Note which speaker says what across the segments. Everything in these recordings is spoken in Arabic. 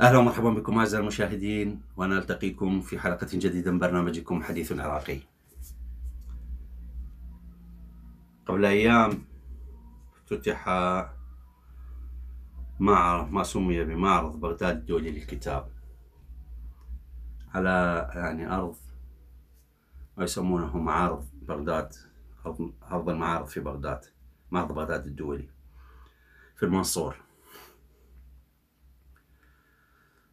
Speaker 1: اهلا ومرحبا بكم اعزائي المشاهدين ونلتقيكم في حلقه جديده من برنامجكم حديث عراقي. قبل ايام افتتح معرض ما سمي بمعرض بغداد الدولي للكتاب على يعني أرض ما يسمونه معارض بغداد أرض المعارض في بغداد معرض بغداد الدولي في المنصور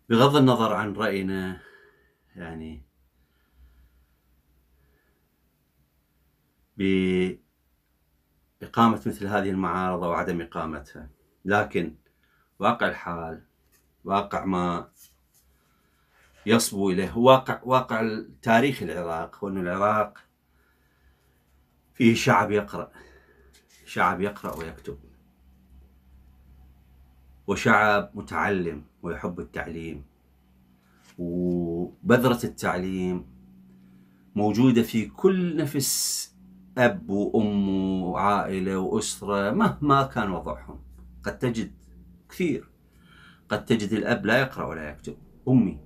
Speaker 1: بغض النظر عن رأينا يعني بإقامة مثل هذه المعارض أو عدم إقامتها لكن واقع الحال واقع ما يصبو إليه واقع واقع تاريخ العراق وأن العراق فيه شعب يقرأ شعب يقرأ ويكتب وشعب متعلم ويحب التعليم وبذرة التعليم موجودة في كل نفس أب وأم وعائلة وأسرة مهما كان وضعهم قد تجد كثير قد تجد الأب لا يقرأ ولا يكتب أمي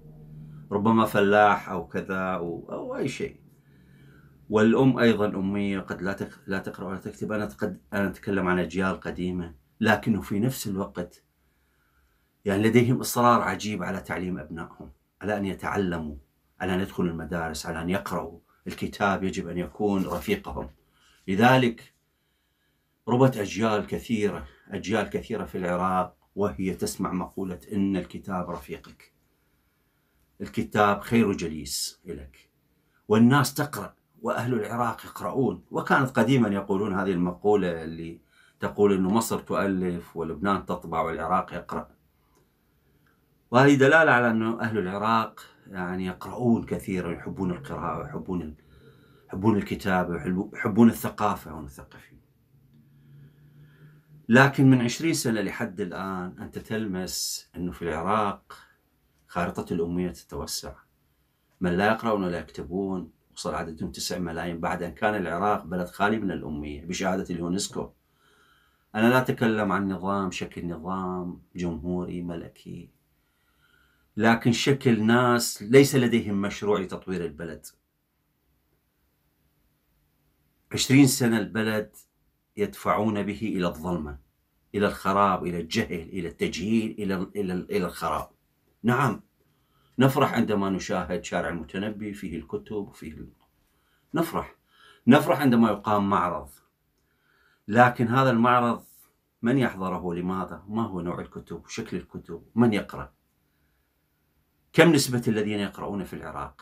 Speaker 1: ربما فلاح أو كذا أو, أو أي شيء والأم أيضا أمية قد لا لا تقرأ ولا تكتب أنا قد أنا أتكلم عن أجيال قديمة لكنه في نفس الوقت يعني لديهم إصرار عجيب على تعليم أبنائهم على أن يتعلموا على أن يدخلوا المدارس على أن يقرأوا الكتاب يجب أن يكون رفيقهم لذلك ربط أجيال كثيرة أجيال كثيرة في العراق وهي تسمع مقولة إن الكتاب رفيقك الكتاب خير جليس لك والناس تقرأ وأهل العراق يقرؤون وكانت قديما يقولون هذه المقولة اللي تقول أن مصر تؤلف ولبنان تطبع والعراق يقرأ وهذه دلالة على أن أهل العراق يعني يقرؤون كثيرا ويحبون القراءة ويحبون يحبون الكتابة ويحبون الثقافة والمثقفين لكن من عشرين سنة لحد الآن أنت تلمس أنه في العراق خارطة الأمية تتوسع من لا يقرأون ولا يكتبون وصل عددهم 9 ملايين بعد أن كان العراق بلد خالي من الأمية بشهادة اليونسكو أنا لا أتكلم عن نظام شكل نظام جمهوري ملكي لكن شكل ناس ليس لديهم مشروع لتطوير البلد عشرين سنة البلد يدفعون به إلى الظلمة إلى الخراب إلى الجهل إلى التجهيل إلى إلى إلى الخراب نعم نفرح عندما نشاهد شارع المتنبي فيه الكتب وفيه نفرح نفرح عندما يقام معرض لكن هذا المعرض من يحضره لماذا ما هو نوع الكتب شكل الكتب من يقرأ كم نسبة الذين يقرؤون في العراق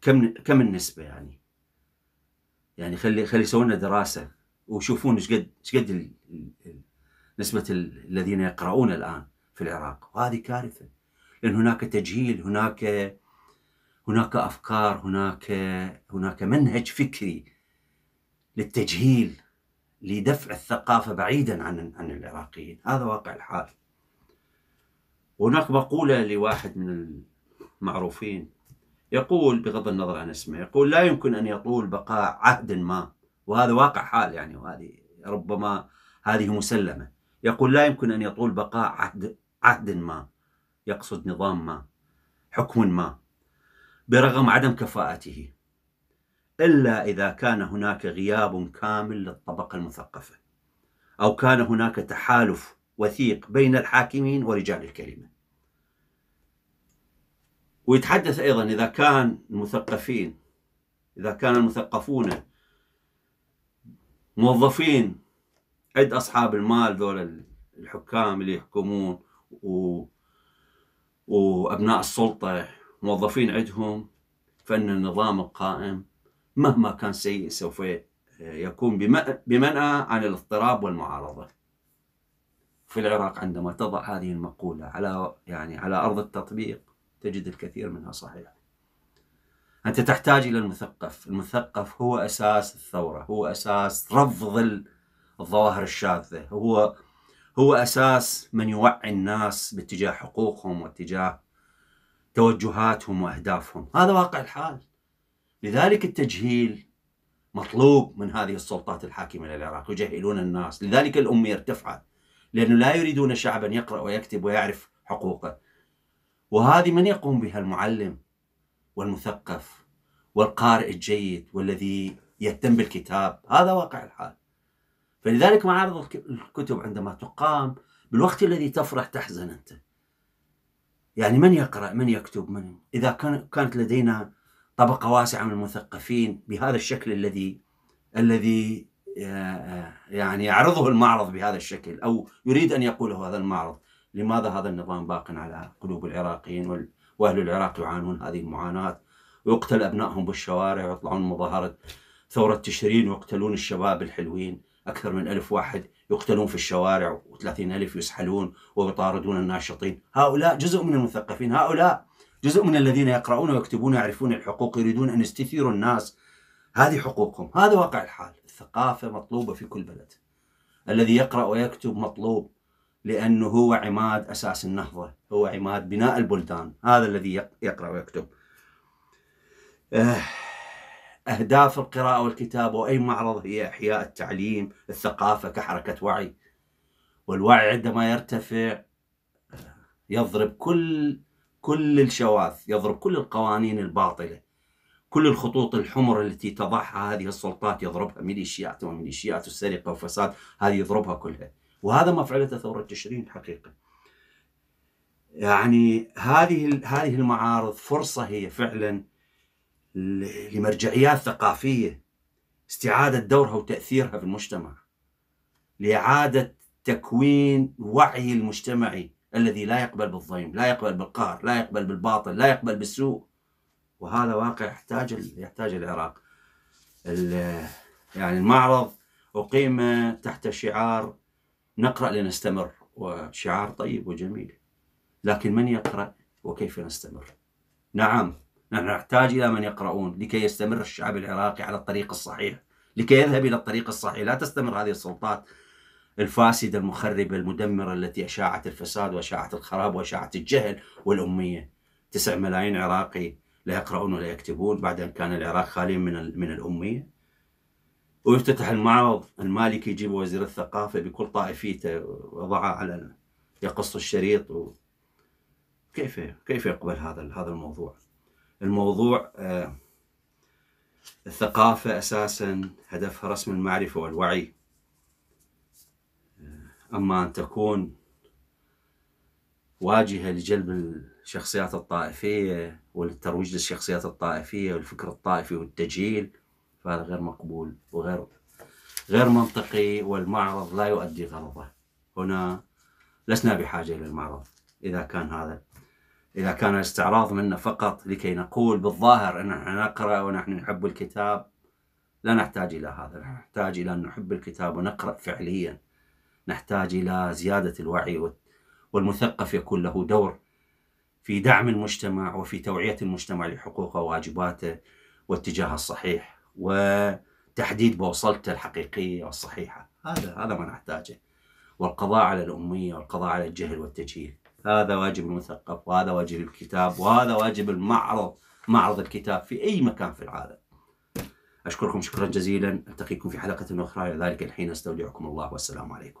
Speaker 1: كم كم النسبة يعني يعني خلي خلي يسوون لنا دراسه ويشوفون ايش قد ايش قد نسبه الذين يقرؤون الان في العراق وهذه كارثه لان هناك تجهيل هناك هناك افكار هناك هناك منهج فكري للتجهيل لدفع الثقافه بعيدا عن عن العراقيين هذا واقع الحال وهناك مقوله لواحد من المعروفين يقول بغض النظر عن اسمه يقول لا يمكن أن يطول بقاء عهد ما وهذا واقع حال يعني وهذه ربما هذه مسلمة يقول لا يمكن أن يطول بقاء عهد عهد ما يقصد نظام ما حكم ما برغم عدم كفاءته إلا إذا كان هناك غياب كامل للطبقة المثقفة أو كان هناك تحالف وثيق بين الحاكمين ورجال الكلمة ويتحدث أيضا إذا كان المثقفين إذا كان المثقفون موظفين عند أصحاب المال ذول الحكام اللي يحكمون و... وأبناء السلطة موظفين عندهم فإن النظام القائم مهما كان سيء سوف يكون بمنأى عن الاضطراب والمعارضة في العراق عندما تضع هذه المقولة على يعني على أرض التطبيق تجد الكثير منها صحيح أنت تحتاج إلى المثقف المثقف هو أساس الثورة هو أساس رفض الظواهر الشاذة هو هو أساس من يوعي الناس باتجاه حقوقهم واتجاه توجهاتهم وأهدافهم هذا واقع الحال لذلك التجهيل مطلوب من هذه السلطات الحاكمة للعراق يجهلون الناس لذلك الأمية ارتفعت لأنه لا يريدون شعبا يقرأ ويكتب ويعرف حقوقه وهذه من يقوم بها المعلم والمثقف والقارئ الجيد والذي يهتم بالكتاب هذا واقع الحال فلذلك معارض الكتب عندما تقام بالوقت الذي تفرح تحزن أنت يعني من يقرأ من يكتب من إذا كان كانت لدينا طبقة واسعة من المثقفين بهذا الشكل الذي الذي آه، آه، يعني يعرضه المعرض بهذا الشكل أو يريد أن يقوله هذا المعرض لماذا هذا النظام باق على قلوب العراقيين واهل العراق يعانون هذه المعاناه ويقتل ابنائهم بالشوارع ويطلعون مظاهره ثوره تشرين ويقتلون الشباب الحلوين اكثر من ألف واحد يقتلون في الشوارع و30 ألف يسحلون ويطاردون الناشطين هؤلاء جزء من المثقفين هؤلاء جزء من الذين يقرؤون ويكتبون يعرفون الحقوق يريدون أن يستثيروا الناس هذه حقوقهم هذا واقع الحال الثقافة مطلوبة في كل بلد الذي يقرأ ويكتب مطلوب لأنه هو عماد أساس النهضة هو عماد بناء البلدان هذا الذي يقرأ ويكتب آه، أهداف القراءة والكتابة وأي معرض هي إحياء التعليم الثقافة كحركة وعي والوعي عندما يرتفع يضرب كل كل الشواذ يضرب كل القوانين الباطلة كل الخطوط الحمر التي تضعها هذه السلطات يضربها ميليشيات وميليشيات السرقة والفساد هذه يضربها كلها وهذا ما فعلته ثوره تشرين حقيقة يعني هذه هذه المعارض فرصه هي فعلا لمرجعيات ثقافيه استعاده دورها وتاثيرها في المجتمع. لاعاده تكوين وعي المجتمعي الذي لا يقبل بالظلم، لا يقبل بالقهر، لا يقبل بالباطل، لا يقبل بالسوء. وهذا واقع يحتاج يحتاج العراق. يعني المعرض أقيم تحت شعار نقرأ لنستمر وشعار طيب وجميل لكن من يقرأ وكيف نستمر نعم نحن نحتاج إلى من يقرؤون لكي يستمر الشعب العراقي على الطريق الصحيح لكي يذهب إلى الطريق الصحيح لا تستمر هذه السلطات الفاسدة المخربة المدمرة التي أشاعت الفساد وأشاعت الخراب وأشاعت الجهل والأمية تسع ملايين عراقي لا يقرؤون ولا يكتبون بعد أن كان العراق خاليا من من الأمية ويفتتح المعرض المالكي يجيب وزير الثقافة بكل طائفيته وضعه على يقص الشريط و... كيف كيف يقبل هذا هذا الموضوع؟ الموضوع آه الثقافة أساسا هدفها رسم المعرفة والوعي آه، أما أن تكون واجهة لجلب الشخصيات الطائفية والترويج للشخصيات الطائفية والفكر الطائفي والتجهيل فهذا غير مقبول وغير غير منطقي والمعرض لا يؤدي غرضه هنا لسنا بحاجة إلى المعرض إذا كان هذا إذا كان الاستعراض منا فقط لكي نقول بالظاهر أن نحن نقرأ ونحن نحب الكتاب لا نحتاج إلى هذا نحتاج إلى أن نحب الكتاب ونقرأ فعليا نحتاج إلى زيادة الوعي والمثقف يكون له دور في دعم المجتمع وفي توعية المجتمع لحقوقه وواجباته واتجاهه الصحيح وتحديد بوصلته الحقيقية والصحيحة هذا هذا ما نحتاجه والقضاء على الأمية والقضاء على الجهل والتجهيل هذا واجب المثقف وهذا واجب الكتاب وهذا واجب المعرض معرض الكتاب في أي مكان في العالم أشكركم شكرا جزيلا ألتقيكم في حلقة أخرى إلى ذلك الحين أستودعكم الله والسلام عليكم